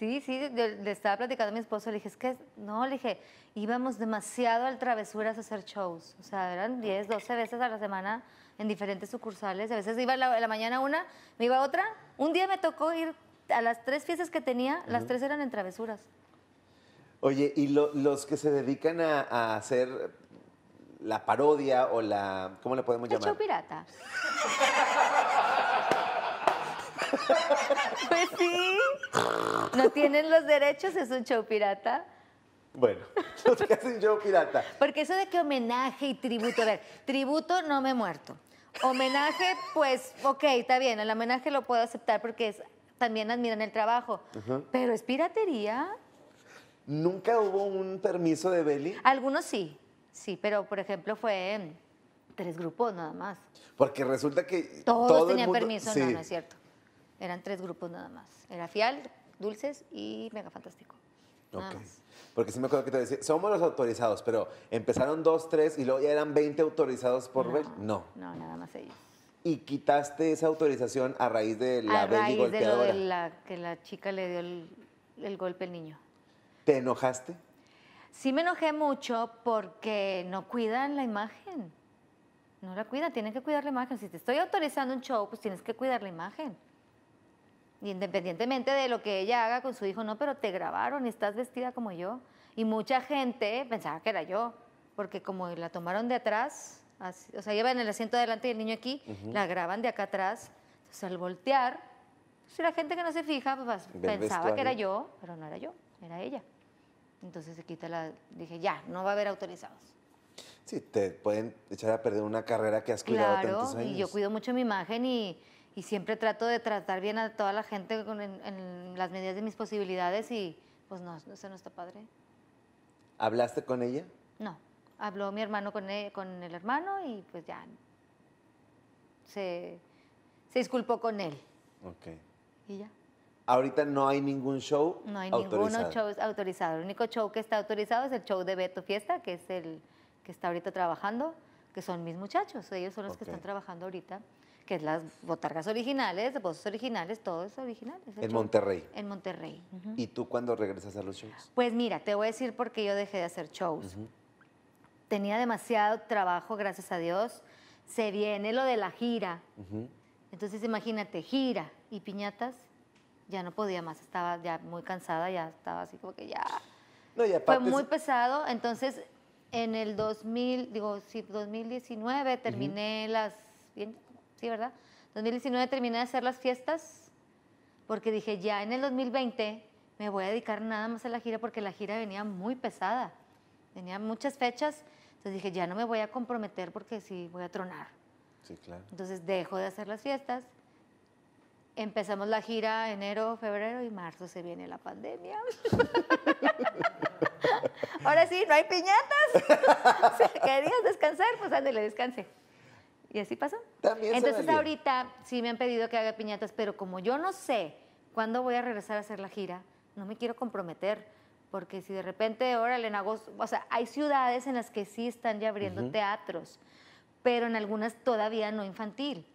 Sí, sí, le, estaba platicando a mi esposo, le dije, es que, no, le dije, íbamos demasiado al travesuras a hacer shows, o sea, eran 10, 12 veces a la semana en diferentes sucursales, a veces iba a la, mañana una, me iba otra, un día me tocó ir a las tres fiestas que tenía, las tres eran en travesuras. Oye, ¿y los que se dedican a, hacer la parodia o la, ¿cómo le podemos llamar? El show pirata. Pues sí. No tienen los derechos, es un show pirata. Bueno, ¿qué un show pirata. Porque eso de que homenaje y tributo, a ver, tributo no me he muerto. Homenaje, pues, ok, está bien, el homenaje lo puedo aceptar porque también admiran el trabajo. Pero es piratería. ¿Nunca hubo un permiso de Beli? Algunos sí, sí, pero por ejemplo fue tres grupos nada más. Porque resulta que todos tenían permiso, no, no es cierto. Eran tres grupos nada más. Era Fial, Dulces y Mega Fantástico. Porque sí me acuerdo que te decía, somos los autorizados, pero empezaron dos, tres y luego ya eran 20 autorizados por ver. No. No, nada más ellos. Y quitaste esa autorización a raíz de la a raíz De, lo de la que la chica le dio el, el golpe al niño. ¿Te enojaste? Sí me enojé mucho porque no cuidan la imagen. No la cuidan, tienen que cuidar la imagen. Si te estoy autorizando un show, pues tienes que cuidar la imagen independientemente de lo que ella haga con su hijo, no, pero te grabaron y estás vestida como yo. Y mucha gente pensaba que era yo, porque como la tomaron de atrás, o sea, en el asiento adelante y el niño aquí, la graban de acá atrás. Entonces, al voltear, si pues, la gente que no se fija, pues, pensaba que era yo, pero no era yo, era ella. Entonces se quita la, dije, ya, no va a haber autorizados. Sí, te pueden echar a perder una carrera que has cuidado tantos años. y yo cuido mucho mi imagen y y siempre trato de tratar bien a toda la gente con, en, las medidas de mis posibilidades y pues no, eso no está padre. ¿Hablaste con ella? No, habló mi hermano con, e, con el hermano y pues ya se, se disculpó con él. Ok. Y ya. Ahorita no hay ningún show No hay ningún show autorizado. El único show que está autorizado es el show de Beto Fiesta, que es el que está ahorita trabajando que son mis muchachos. Ellos son los que están trabajando ahorita, que es las botargas originales, voces originales, todo es original. en Monterrey. En Monterrey. ¿Y tú cuándo regresas a los shows? Pues mira, te voy a decir por qué yo dejé de hacer shows. Tenía demasiado trabajo, gracias a Dios. Se viene lo de la gira. Entonces imagínate, gira y piñatas. Ya no podía más, estaba ya muy cansada, ya estaba así como que ya... No, Fue muy pesado, entonces en el 2000, digo, sí, 2019 terminé las, bien, sí, ¿verdad? 2019 terminé de hacer las fiestas porque dije, ya en el 2020 me voy a dedicar nada más a la gira porque la gira venía muy pesada, venía muchas fechas, entonces dije, ya no me voy a comprometer porque sí voy a tronar. Sí, claro. Entonces dejo de hacer las fiestas. Empezamos la gira enero, febrero y marzo se viene la pandemia. Ahora sí, no hay piñatas. querías descansar, pues ándale, descanse. Y así pasó. También Entonces ahorita sí me han pedido que haga piñatas, pero como yo no sé cuándo voy a regresar a hacer la gira, no me quiero comprometer, porque si de repente, órale, en agosto, o sea, hay ciudades en las que sí están ya abriendo teatros, pero en algunas todavía no infantil.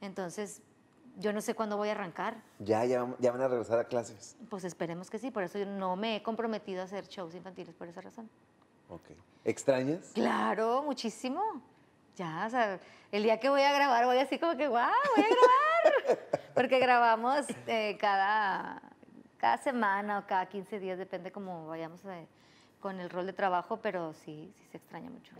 Entonces, yo no sé cuándo voy a arrancar. Ya, ya, van a regresar a clases. Pues esperemos que sí, por eso yo no me he comprometido a hacer shows infantiles por esa razón. Ok. ¿Extrañas? Claro, muchísimo. Ya, o el día que voy a grabar voy así como que, ¡guau! voy a grabar. Porque grabamos eh, cada, cada semana o cada 15 días, depende cómo vayamos eh, con el rol de trabajo, pero sí, sí se extraña mucho.